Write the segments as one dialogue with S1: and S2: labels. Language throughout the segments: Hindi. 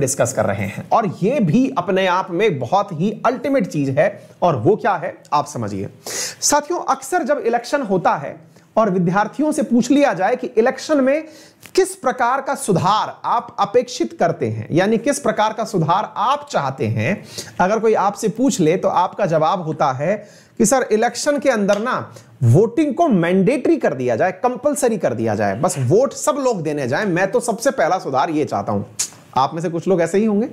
S1: डिस्कस कर रहे हैं और ये भी अपने आप में बहुत ही अल्टीमेट चीज है और वो क्या है आप समझिए साथियों अक्सर जब इलेक्शन होता है और विद्यार्थियों से पूछ लिया जाए कि इलेक्शन में किस प्रकार का सुधार आप अपेक्षित करते हैं यानी किस प्रकार का सुधार आप चाहते हैं अगर कोई आपसे पूछ ले तो आपका जवाब होता है कि सर इलेक्शन के अंदर ना वोटिंग को मैंडेटरी कर दिया जाए कंपलसरी कर दिया जाए बस वोट सब लोग देने जाए मैं तो सबसे पहला सुधार ये चाहता हूं आप में से कुछ लोग ऐसे ही होंगे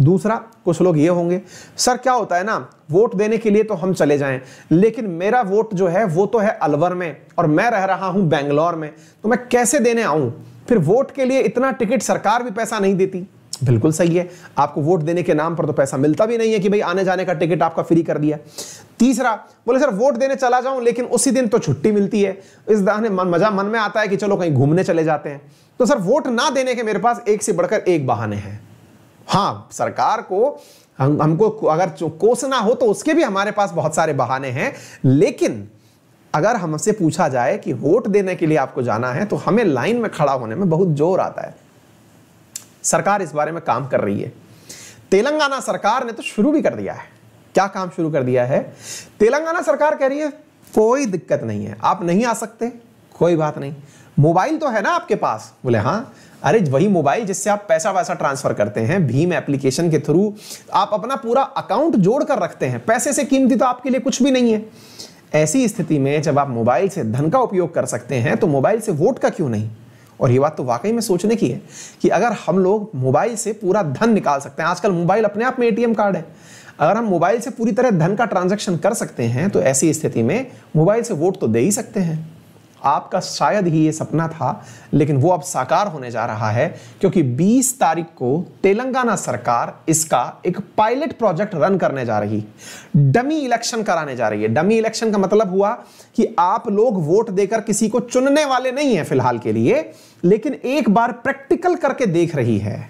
S1: दूसरा कुछ लोग ये होंगे सर क्या होता है ना वोट देने के लिए तो हम चले जाएं लेकिन मेरा वोट जो है वो तो है अलवर में और मैं रह रहा हूं बेंगलोर में तो मैं कैसे देने आऊं फिर वोट के लिए इतना टिकट सरकार भी पैसा नहीं देती बिल्कुल सही है आपको वोट देने के नाम पर तो पैसा मिलता भी नहीं है कि भाई आने जाने का टिकट आपका फ्री कर दिया तीसरा बोले सर वोट देने चला जाऊं लेकिन उसी दिन तो छुट्टी मिलती है इस दाने मन मजा मन में आता है कि चलो कहीं घूमने चले जाते हैं तो सर वोट ना देने के मेरे पास एक से बढ़कर एक बहाने हैं हाँ सरकार को हम हमको अगर कोसना हो तो उसके भी हमारे पास बहुत सारे बहाने हैं लेकिन अगर हमसे पूछा जाए कि वोट देने के लिए आपको जाना है तो हमें लाइन में खड़ा होने में बहुत जोर आता है सरकार इस बारे में काम कर रही है तेलंगाना सरकार ने तो शुरू भी कर दिया है क्या काम शुरू कर दिया है तेलंगाना सरकार कह रही है कोई दिक्कत नहीं है आप नहीं आ सकते कोई बात नहीं मोबाइल तो है ना आपके पास बोले हाँ अरे वही मोबाइल जिससे आप पैसा वैसा ट्रांसफर करते हैं भीम एप्लीकेशन के थ्रू आप अपना पूरा अकाउंट जोड़ कर रखते हैं पैसे से कीमती तो आपके लिए कुछ भी नहीं है ऐसी स्थिति में जब आप मोबाइल से धन का उपयोग कर सकते हैं तो मोबाइल से वोट का क्यों नहीं और ये बात तो वाकई में सोचने की है कि अगर हम लोग मोबाइल से पूरा धन निकाल सकते हैं आजकल मोबाइल अपने आप में एटीएम कार्ड है अगर हम मोबाइल से पूरी तरह धन का ट्रांजेक्शन कर सकते हैं तो ऐसी स्थिति में मोबाइल से वोट तो दे ही सकते हैं आपका शायद ही ये सपना था लेकिन वो अब साकार होने जा रहा है क्योंकि 20 तारीख को तेलंगाना सरकार इसका एक पायलट प्रोजेक्ट रन करने जा रही डमी इलेक्शन कराने जा रही है डमी इलेक्शन का मतलब हुआ कि आप लोग वोट देकर किसी को चुनने वाले नहीं है फिलहाल के लिए लेकिन एक बार प्रैक्टिकल करके देख रही है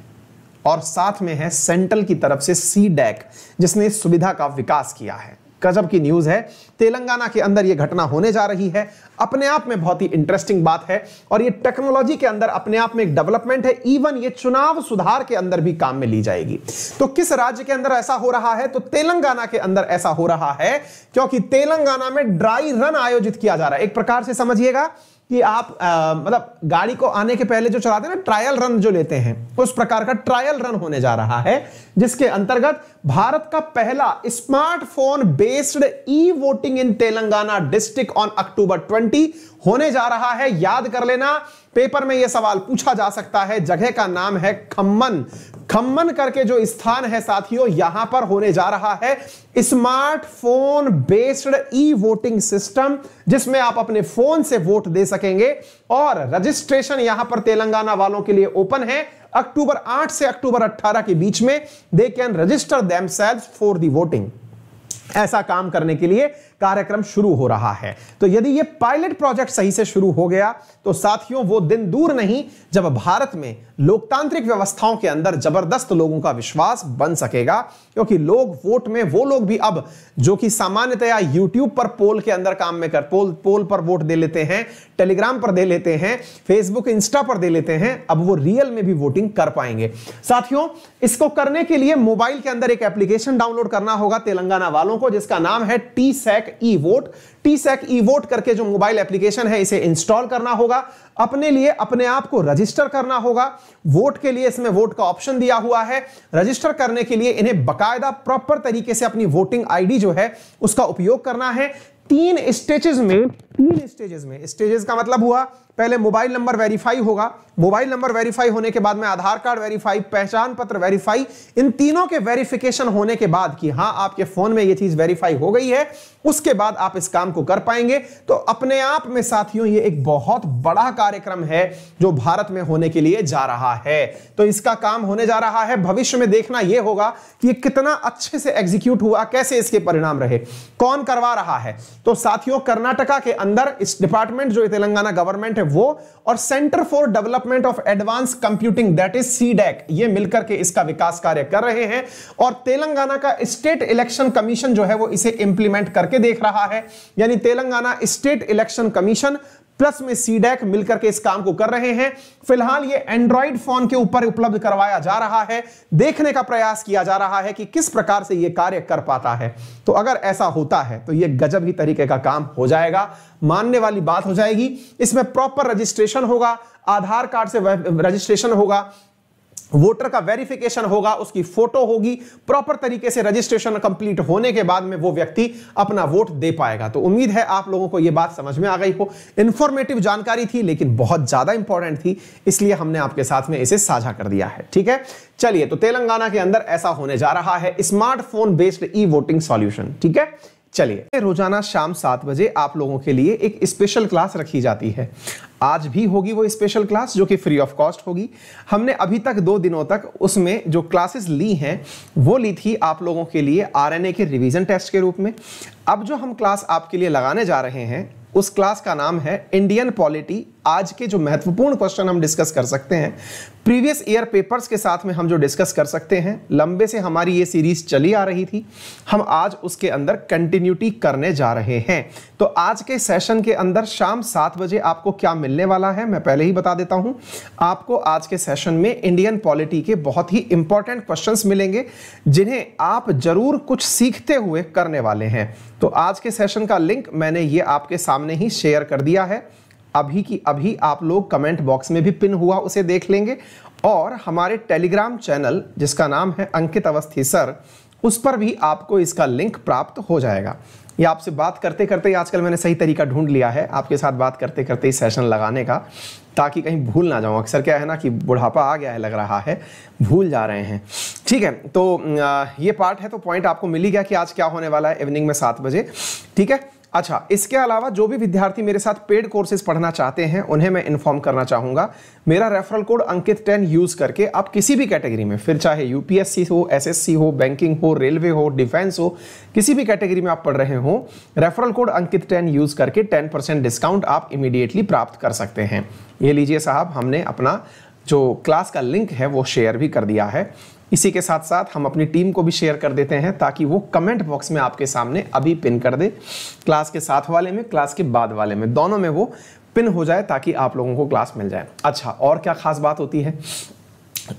S1: और साथ में है सेंट्रल की तरफ से सी डैक जिसने इस सुविधा का विकास किया है गजब की न्यूज है तेलंगाना के अंदर यह घटना होने जा रही है अपने आप में बहुत ही इंटरेस्टिंग बात है और यह टेक्नोलॉजी के अंदर अपने आप में एक डेवलपमेंट है इवन ये चुनाव सुधार के अंदर भी काम में ली जाएगी तो किस राज्य के अंदर ऐसा हो रहा है तो तेलंगाना के अंदर ऐसा हो रहा है क्योंकि तेलंगाना में ड्राई रन आयोजित किया जा रहा है एक प्रकार से समझिएगा कि आप आ, मतलब गाड़ी को आने के पहले जो चलाते हैं ना ट्रायल रन जो लेते हैं उस प्रकार का ट्रायल रन होने जा रहा है जिसके अंतर्गत भारत का पहला smartphone based e voting in Telangana district on October 20 होने जा रहा है याद कर लेना पेपर में यह सवाल पूछा जा सकता है जगह का नाम है खम्मन खम्मन करके जो स्थान है साथियों यहां पर होने जा रहा है smartphone based e voting system जिसमें आप अपने फोन से वोट दे सकेंगे और रजिस्ट्रेशन यहां पर तेलंगाना वालों के लिए ओपन है अक्टूबर 8 से अक्टूबर 18 के बीच में they can register them for the voting ऐसा काम करने के लिए कार्यक्रम शुरू हो रहा है तो यदि ये पायलट प्रोजेक्ट सही से शुरू हो गया तो साथियों वो दिन दूर नहीं जब भारत में लोकतांत्रिक व्यवस्थाओं के अंदर जबरदस्त लोगों का विश्वास बन सकेगा क्योंकि लोग वोट में वो लोग भी अब जो कि सामान्यतया यूट्यूब पर पोल के अंदर काम में कर पोल पोल पर वोट दे लेते हैं टेलीग्राम पर दे लेते हैं फेसबुक इंस्टा पर दे लेते हैं अब वो रियल में भी वोटिंग कर पाएंगे साथियों इसको करने के लिए मोबाइल के अंदर एक एप्लीकेशन डाउनलोड करना होगा तेलंगाना वालों को जिसका नाम है T SAC e vote T SAC e vote करके जो मोबाइल एप्लीकेशन है इसे इंस्टॉल करना होगा अपने लिए अपने आप को रजिस्टर करना होगा वोट के लिए इसमें वोट का ऑप्शन दिया हुआ है रजिस्टर करने के लिए इन्हें बकायदा प्रॉपर तरीके से अपनी वोटिंग आईडी जो है उसका उपयोग करना है तीन स्टेचेज में तीन स्टेजेस में स्टेजेस का मतलब हुआ पहले मोबाइल नंबर वेरीफाई होगा मोबाइल नंबर वेरीफाई होने के बाद में आधार कार्ड वेरीफाई पहचान पत्र वेरीफाई इन तीनों के वेरिफिकेशन होने के बाद कि हाँ आपके फोन में ये चीज वेरीफाई हो गई है उसके बाद आप इस काम को कर पाएंगे तो अपने आप में साथियों ये एक बहुत बड़ा कार्यक्रम है जो भारत में होने के लिए जा रहा है तो इसका काम होने जा रहा है भविष्य में देखना यह होगा कि ये कितना अच्छे से एग्जीक्यूट हुआ कैसे इसके परिणाम रहे कौन करवा रहा है तो साथियों कर्नाटका के अंदर इस डिपार्टमेंट जो तेलंगाना गवर्नमेंट है वो और centre for development of advance computing that is CDAC ये मिलकर के इसका विकास कार्य कर रहे हैं और तेलंगाना का स्टेट इलेक्शन कमीशन जो है वो इसे इंप्लीमेंट करके देख रहा है यानी Telangana state election commission plus में सीडेक e मिलकर के इस काम को कर रहे हैं फिलहाल ये एंड्रॉइड फोन के ऊपर उपलब्ध करवाया जा रहा है देखने का प्रयास किया जा रहा है कि किस प्रकार से ये कार्य कर पाता है तो अगर ऐसा होता है तो ये गजब ही तरीके का काम हो जाएगा मानने वाली बात हो जाएगी इसमें प्रॉपर रजिस्ट्रेशन होगा आधार कार्ड से रजिस्ट्रेशन होगा वोटर का वेरिफिकेशन होगा उसकी फोटो होगी प्रॉपर तरीके से रजिस्ट्रेशन कंप्लीट होने के बाद में वो व्यक्ति अपना वोट दे पाएगा तो उम्मीद है आप लोगों को ये बात समझ में आ गई हो इंफॉर्मेटिव जानकारी थी लेकिन बहुत ज्यादा इंपॉर्टेंट थी इसलिए हमने आपके साथ में इसे साझा कर दिया है ठीक है चलिए तो तेलंगाना के अंदर ऐसा होने जा रहा है smartphone based e voting solution ठीक है चलिए रोजाना शाम सात बजे आप लोगों के लिए एक स्पेशल क्लास रखी जाती है आज भी होगी वो स्पेशल क्लास जो कि फ्री ऑफ कॉस्ट होगी हमने अभी तक दो दिनों तक उसमें जो क्लासेस ली हैं वो ली थी आप लोगों के लिए आरएनए के रिवीजन टेस्ट के रूप में अब जो हम क्लास आपके लिए लगाने जा रहे हैं उस क्लास का नाम है इंडियन पॉलिटी आज के जो महत्वपूर्ण क्वेश्चन हम डिस्कस कर सकते हैं प्रीवियस ईयर पेपर्स के साथ में हम जो डिस्कस कर सकते हैं लंबे से हमारी ये सीरीज चली आ रही थी हम आज उसके अंदर कंटिन्यूटी करने जा रहे हैं तो आज के सेशन के अंदर शाम सात बजे आपको क्या मिलने वाला है मैं पहले ही बता देता हूं आपको आज के सेशन में इंडियन पॉलिटी के बहुत ही इंपॉर्टेंट क्वेश्चन मिलेंगे जिन्हें आप जरूर कुछ सीखते हुए करने वाले हैं तो आज के सेशन का लिंक मैंने ये आपके सामने ही शेयर कर दिया है अभी की अभी आप लोग कमेंट बॉक्स में भी पिन हुआ उसे देख लेंगे और हमारे टेलीग्राम चैनल जिसका नाम है अंकित अवस्थी सर उस पर भी आपको इसका लिंक प्राप्त हो जाएगा ये आपसे बात करते करते आजकल मैंने सही तरीका ढूंढ लिया है आपके साथ बात करते करते ही सेशन लगाने का ताकि कहीं भूल ना जाऊँ अक्सर क्या है ना कि बुढ़ापा आ गया है लग रहा है भूल जा रहे हैं ठीक है तो ये पार्ट है तो पॉइंट आपको मिली गया कि आज क्या होने वाला है इवनिंग में सात बजे ठीक है अच्छा इसके अलावा जो भी विद्यार्थी मेरे साथ पेड कोर्सेज पढ़ना चाहते हैं उन्हें मैं इन्फॉर्म करना चाहूँगा मेरा referral code Ankit ten use करके आप किसी भी कैटेगरी में फिर चाहे यूपीएससी हो एसएससी हो बैंकिंग हो रेलवे हो डिफेंस हो किसी भी कैटेगरी में आप पढ़ रहे हो referral code Ankit ten use करके टेन परसेंट डिस्काउंट आप इमीडिएटली प्राप्त कर सकते हैं ये लीजिए साहब हमने अपना जो क्लास का लिंक है वो शेयर भी कर दिया है इसी के साथ साथ हम अपनी टीम को भी शेयर कर देते हैं ताकि वो कमेंट बॉक्स में आपके सामने अभी पिन कर दे क्लास के साथ वाले में क्लास के बाद वाले में दोनों में वो पिन हो जाए ताकि आप लोगों को क्लास मिल जाए अच्छा और क्या खास बात होती है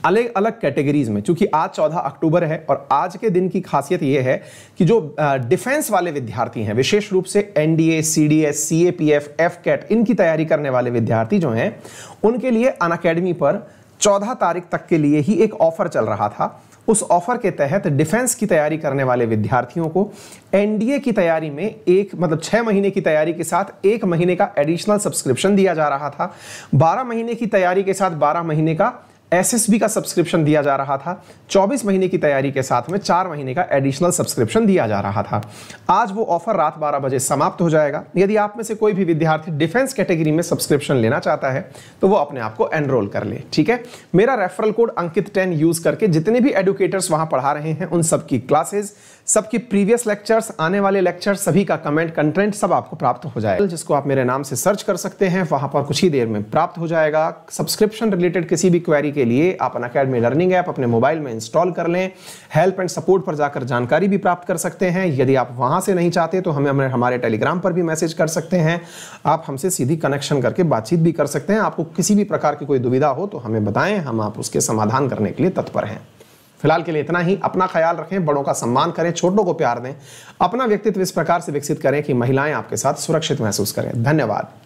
S1: अलग अलग कैटेगरीज में चूंकि आज 14 अक्टूबर है और आज के दिन की खासियत यह है कि जो डिफेंस वाले विद्यार्थी हैं विशेष रूप से एनडीए सीडीएस सीएपीएफ एफकेट इनकी तैयारी करने वाले विद्यार्थी जो हैं उनके लिए अन पर चौदह तारीख तक के लिए ही एक ऑफर चल रहा था उस ऑफर के तहत डिफेंस की तैयारी करने वाले विद्यार्थियों को एनडीए की तैयारी में एक मतलब छह महीने की तैयारी के साथ एक महीने का एडिशनल सब्सक्रिप्शन दिया जा रहा था बारह महीने की तैयारी के साथ बारह महीने का एस का सब्सक्रिप्शन दिया जा रहा था 24 महीने की तैयारी के साथ में चार महीने का एडिशनल सब्सक्रिप्शन दिया जा रहा था आज वो ऑफर रात 12 बजे समाप्त हो जाएगा यदि आप में से कोई भी विद्यार्थी डिफेंस कैटेगरी में सब्सक्रिप्शन लेना चाहता है तो वो अपने आप को एनरोल कर ले ठीक है मेरा referral code Ankit ten use करके जितने भी एडुकेटर्स वहां पढ़ा रहे हैं उन सबकी क्लासेज सबकी प्रीवियस लेक्चर्स आने वाले लेक्चर सभी का कमेंट कंटेंट सब आपको प्राप्त हो जाएगा जिसको आप मेरे नाम से सर्च कर सकते हैं वहां पर कुछ ही देर में प्राप्त हो जाएगा सब्सक्रिप्शन रिलेटेड किसी भी क्वेरी के के लिए आप अन अकेडमी लर्निंग ऐप अपने मोबाइल में इंस्टॉल कर लें हेल्प एंड सपोर्ट पर जाकर जानकारी भी प्राप्त कर सकते हैं यदि आप वहाँ से नहीं चाहते तो हमें हमारे टेलीग्राम पर भी मैसेज कर सकते हैं आप हमसे सीधी कनेक्शन करके बातचीत भी कर सकते हैं आपको किसी भी प्रकार की कोई दुविधा हो तो हमें बताएं हम आप उसके समाधान करने के लिए तत्पर हैं फिलहाल के लिए इतना ही अपना ख्याल रखें बड़ों का सम्मान करें छोटों को प्यार दें अपना व्यक्तित्व इस प्रकार से विकसित करें कि महिलाएं आपके साथ सुरक्षित महसूस करें धन्यवाद